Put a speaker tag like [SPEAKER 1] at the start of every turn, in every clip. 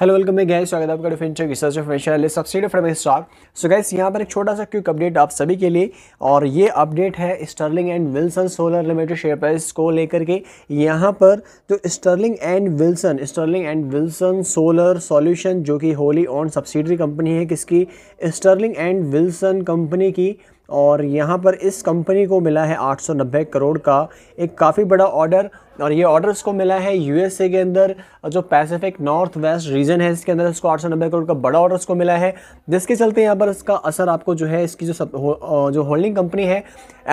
[SPEAKER 1] hello welcome मैं gas स्वागत है आपका डिफेंचर research financial subsidy from stock so guys यहाँ पर एक छोटा सा क्विक अपडेट आप सभी के लिए और ये अपडेट है Sterling and Wilson solar limited share price को लेकर के यहाँ पर जो Sterling and Wilson Sterling and Wilson solar solution जो कि होली ऑन सब्सिडरी कंपनी है किसकी स्टर्लिंग एंड विल्सन कंपनी की और यहाँ पर इस कंपनी को मिला है 890 करोड़ का एक काफ़ी बड़ा ऑर्डर और ये ऑर्डर इसको मिला है यूएसए के अंदर जो पैसिफिक नॉर्थ वेस्ट रीजन है इसके अंदर इसको 890 करोड़ का बड़ा ऑर्डर इसको मिला है जिसके चलते यहाँ पर इसका असर आपको जो है इसकी जो सब हो, जो होल्डिंग कंपनी है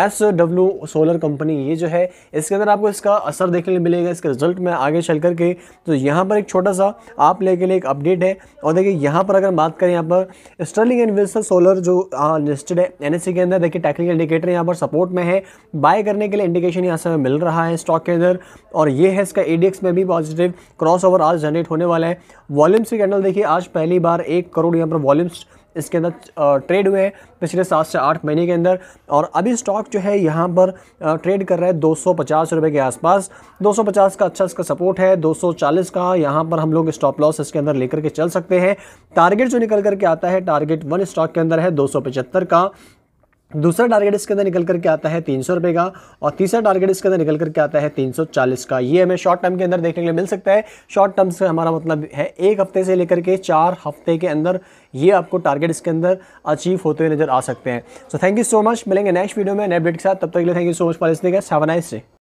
[SPEAKER 1] एस डब्ल्यू सोलर कंपनी ये जो है इसके अंदर आपको इसका असर देखने को मिलेगा इसके रिजल्ट में आगे चल करके तो यहाँ पर एक छोटा सा आप ले के लिए एक अपडेट है और देखिए यहाँ पर अगर बात करें यहाँ पर स्टर्लिंग एंड सोलर जो लिस्टेड है एन e के अंदर देखिए टेक्निकल इंडिकेटर यहाँ पर सपोर्ट में है बाय करने के लिए इंडिकेशन यहाँ से मिल रहा है स्टॉक के अंदर और ये है इसका एडीएक्स में भी पॉजिटिव क्रॉस ओवर आज जनरेट होने वाला है वॉल्यूम्स की कैंडल देखिए आज पहली बार एक करोड़ यहाँ पर वॉल्यूम्स इसके अंदर ट्रेड हुए हैं पिछले सात से आठ महीने के अंदर और अभी स्टॉक जो है यहाँ पर ट्रेड कर रहा है दो सौ के आसपास 250 का अच्छा इसका सपोर्ट है 240 का यहाँ पर हम लोग स्टॉप लॉस इसके अंदर लेकर के चल सकते हैं टारगेट जो निकल करके आता है टारगेट वन स्टॉक के अंदर है दो का दूसरा टारगेट इसके अंदर निकल करके आता है तीन सौ का और तीसरा टारगेट इसके अंदर निकल करके आता है तीन सौ चालीस का ये हमें शॉर्ट टर्म के अंदर देखने के लिए मिल सकता है शॉर्ट टर्म से हमारा मतलब है एक हफ्ते से लेकर के चार हफ्ते के अंदर ये आपको टारगेट इसके अंदर अचीव होते हुए नजर आ सकते हैं so thank you so much मिलेंगे नेक्स्ट वीडियो में नए अपडेट के साथ तब तक के लिए thank you so much for listening have nice